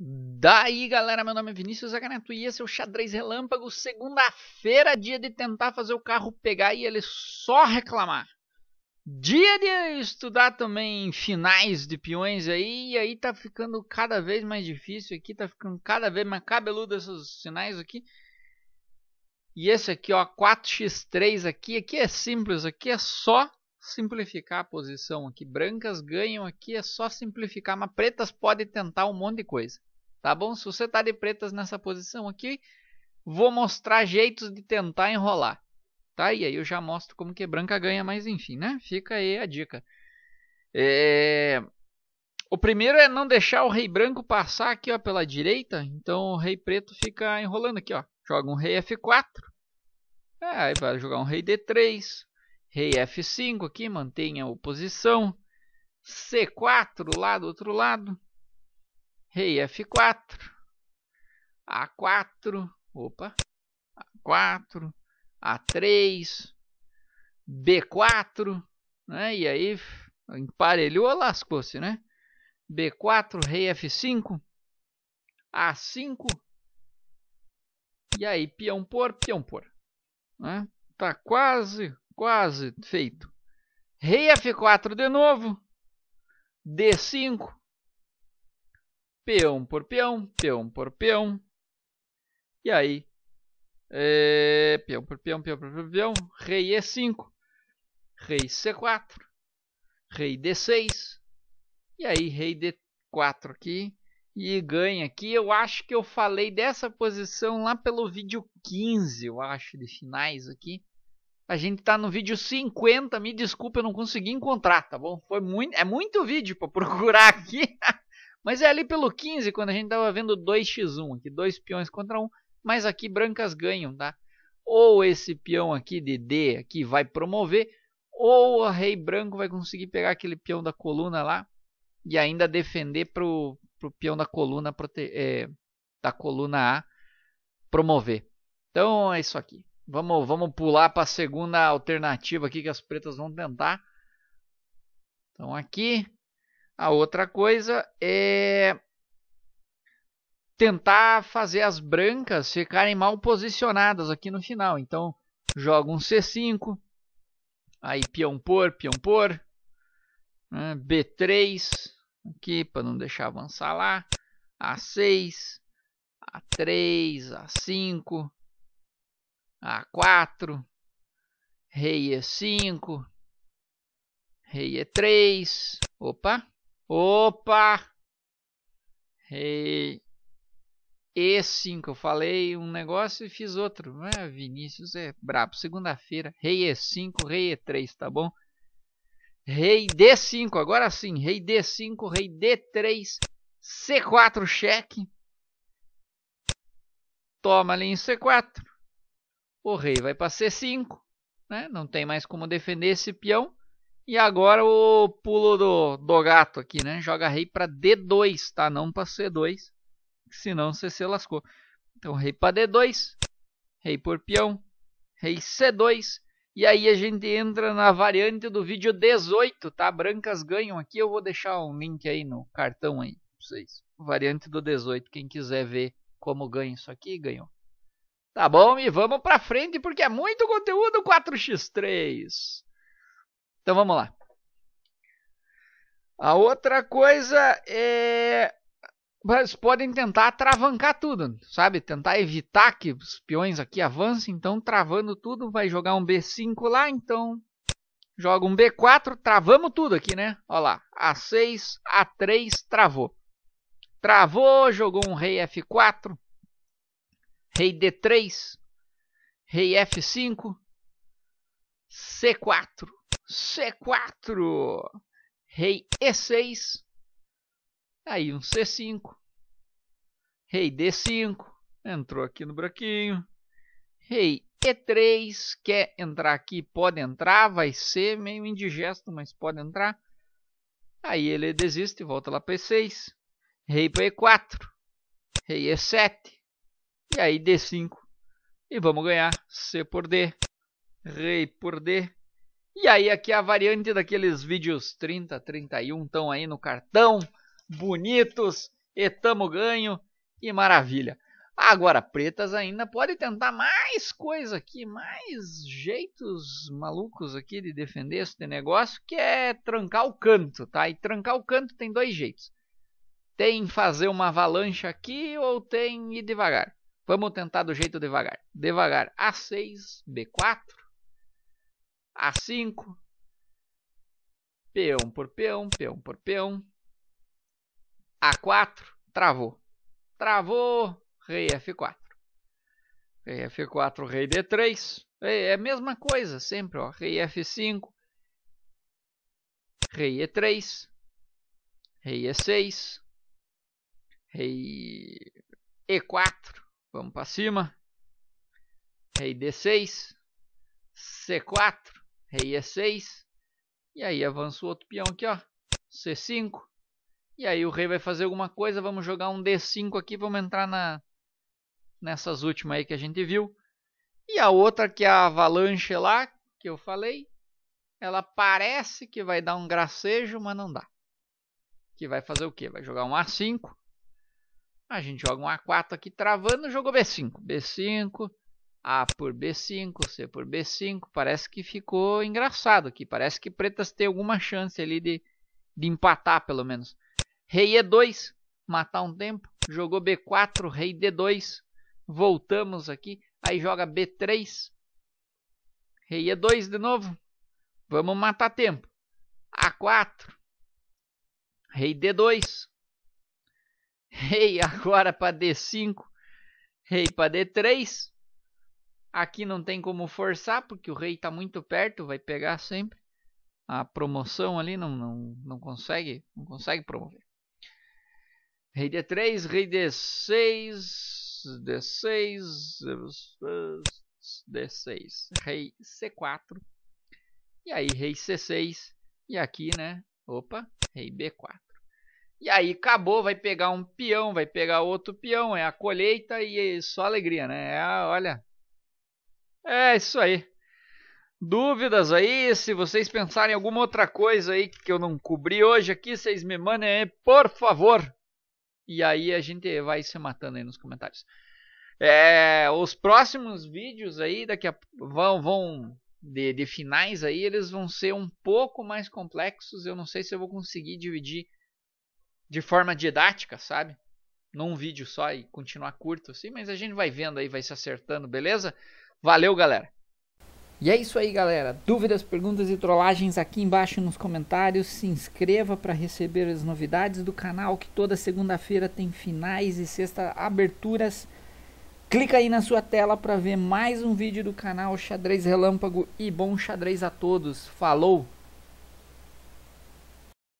Daí galera, meu nome é Vinícius Zaganatu e esse é o Xadrez Relâmpago, segunda-feira, dia de tentar fazer o carro pegar e ele só reclamar. Dia de estudar também finais de peões aí, e aí tá ficando cada vez mais difícil aqui, tá ficando cada vez mais cabeludo esses sinais aqui. E esse aqui ó, 4x3 aqui, aqui é simples, aqui é só simplificar a posição aqui. Brancas ganham aqui, é só simplificar, mas pretas podem tentar um monte de coisa tá bom? Se você está de pretas nessa posição aqui, vou mostrar jeitos de tentar enrolar, tá? E aí eu já mostro como que branca ganha, mas enfim, né? Fica aí a dica. É... O primeiro é não deixar o rei branco passar aqui ó, pela direita, então o rei preto fica enrolando aqui, ó. Joga um rei F4, é, aí vai jogar um rei D3, rei F5 aqui, mantenha a oposição, C4 lá do outro lado, Rei F4, A4, opa, A4, A3, B4, né? E aí emparelhou, lascou-se, né? B4, Rei F5, A5, e aí peão por, peão por, né? Tá quase, quase feito. Rei F4 de novo, D5, peão por peão, peão por peão. E aí, é, peão por peão, peão por peão, rei E5, rei C4, rei D6, e aí rei D4 aqui, e ganha aqui. Eu acho que eu falei dessa posição lá pelo vídeo 15, eu acho, de finais aqui. A gente tá no vídeo 50, me desculpa, eu não consegui encontrar, tá bom? Foi muito, é muito vídeo para procurar aqui. Mas é ali pelo 15, quando a gente estava vendo 2x1, aqui dois peões contra um, mas aqui brancas ganham, tá? Ou esse peão aqui de D aqui vai promover, ou o rei branco vai conseguir pegar aquele peão da coluna lá e ainda defender pro, o peão da coluna é, da coluna A promover. Então é isso aqui. Vamos, vamos pular para a segunda alternativa aqui que as pretas vão tentar. Então aqui a outra coisa é tentar fazer as brancas ficarem mal posicionadas aqui no final. Então, joga um C5, aí peão por, peão por, né? B3 aqui para não deixar avançar lá, A6, A3, A5, A4, Rei E5, Rei E3, opa, Opa! Rei. E5, eu falei um negócio e fiz outro. Ah, Vinícius é brabo. Segunda-feira, rei E5, rei E3, tá bom? Rei D5, agora sim. Rei D5, rei D3, C4 cheque. Toma ali em C4. O rei vai para C5, né? Não tem mais como defender esse peão. E agora o pulo do, do gato aqui, né? Joga rei para D2, tá? Não para C2, senão você se lascou. Então rei para D2, rei por peão, rei C2. E aí a gente entra na variante do vídeo 18, tá? Brancas ganham aqui, eu vou deixar um link aí no cartão aí pra vocês. Variante do 18, quem quiser ver como ganha isso aqui, ganhou. Tá bom? E vamos pra frente porque é muito conteúdo 4x3. Então vamos lá. A outra coisa é. Mas podem tentar travancar tudo, sabe? Tentar evitar que os peões aqui avancem. Então, travando tudo, vai jogar um B5 lá. Então, joga um B4. Travamos tudo aqui, né? Olha lá. A6, A3, travou. Travou, jogou um rei F4. Rei D3. Rei F5. C4. C4, rei E6, aí um C5, rei D5, entrou aqui no buraquinho, rei E3, quer entrar aqui, pode entrar, vai ser meio indigesto, mas pode entrar. Aí ele desiste, volta lá para E6, rei para E4, rei E7, e aí D5, e vamos ganhar C por D, rei por D, e aí aqui é a variante daqueles vídeos 30, 31 estão aí no cartão, bonitos, e tamo ganho, e maravilha. Agora, pretas ainda pode tentar mais coisa aqui, mais jeitos malucos aqui de defender esse negócio, que é trancar o canto, tá? E trancar o canto tem dois jeitos. Tem fazer uma avalanche aqui ou tem ir devagar. Vamos tentar do jeito devagar. Devagar A6, B4, a5. Peão por peão, peão por peão. A4, travou. Travou, rei F4. Rei F4, rei D3. É, é a mesma coisa sempre, ó. Rei F5. Rei E3. Rei E6. Rei E4. Vamos para cima. Rei D6. C4 rei é E6, e aí avança o outro peão aqui, ó, C5, e aí o rei vai fazer alguma coisa, vamos jogar um D5 aqui, vamos entrar na, nessas últimas aí que a gente viu. E a outra, que é a avalanche lá, que eu falei, ela parece que vai dar um gracejo, mas não dá. Que vai fazer o quê? Vai jogar um A5, a gente joga um A4 aqui travando, jogou B5. B5, a por B5, C por B5. Parece que ficou engraçado aqui. Parece que pretas tem alguma chance ali de, de empatar, pelo menos. Rei E2, matar um tempo. Jogou B4, rei D2. Voltamos aqui. Aí joga B3. Rei E2 de novo. Vamos matar tempo. A4. Rei D2. Rei agora para D5. Rei para D3. Aqui não tem como forçar, porque o rei está muito perto, vai pegar sempre. A promoção ali não, não, não consegue, não consegue promover. Rei D3, rei D6, D6, D6, rei C4. E aí rei C6 e aqui, né? Opa, rei B4. E aí acabou, vai pegar um peão, vai pegar outro peão, é a colheita e só alegria, né? É, olha, é, isso aí. Dúvidas aí, se vocês pensarem em alguma outra coisa aí que eu não cobri hoje aqui, vocês me mandem aí, por favor. E aí a gente vai se matando aí nos comentários. É, os próximos vídeos aí daqui a, vão, vão de, de, finais aí, eles vão ser um pouco mais complexos. Eu não sei se eu vou conseguir dividir de forma didática, sabe? Num vídeo só e continuar curto assim, mas a gente vai vendo aí, vai se acertando, beleza? Valeu, galera! E é isso aí, galera. Dúvidas, perguntas e trollagens aqui embaixo nos comentários. Se inscreva para receber as novidades do canal, que toda segunda-feira tem finais e sexta aberturas. Clica aí na sua tela para ver mais um vídeo do canal Xadrez Relâmpago e bom xadrez a todos. Falou!